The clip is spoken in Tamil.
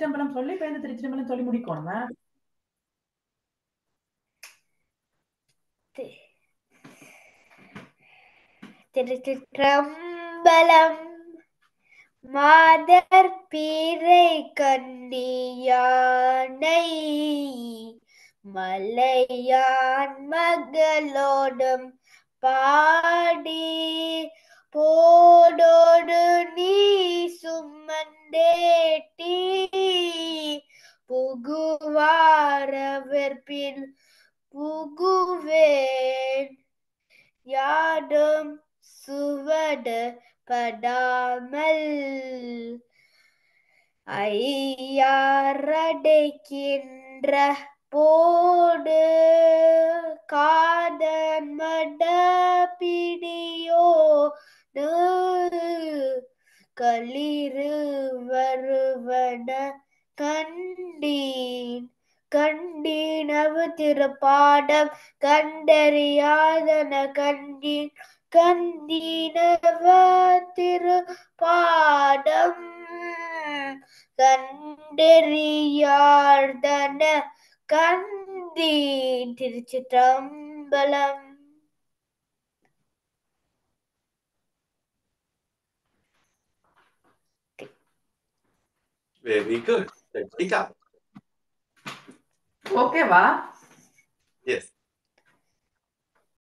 திருச்சிட்டம்பலம் சொல்லி இப்ப இந்த சொல்லி முடிக்கணும் திருச்சிற்றம்பலம் மாதர் பீரை கண்ணியானை மலையான் மகளோடும் பாடி புகுவாரவர் பின் புகுவேன் யாடும் சுவடு படாமல் ஐயாரடைக்கின்ற போடு காதன் மடபிடியோ களிறு வருவன கண்டீன் கண்டீனவு திருப்பாடம் கண்டறியாதன கண்டீன் கந்தீனவ பாடம் கண்டறியார்தன கந்தீன் திருச்சிற்றம்பலம் Very good. Ritika. Okay, va. Yes.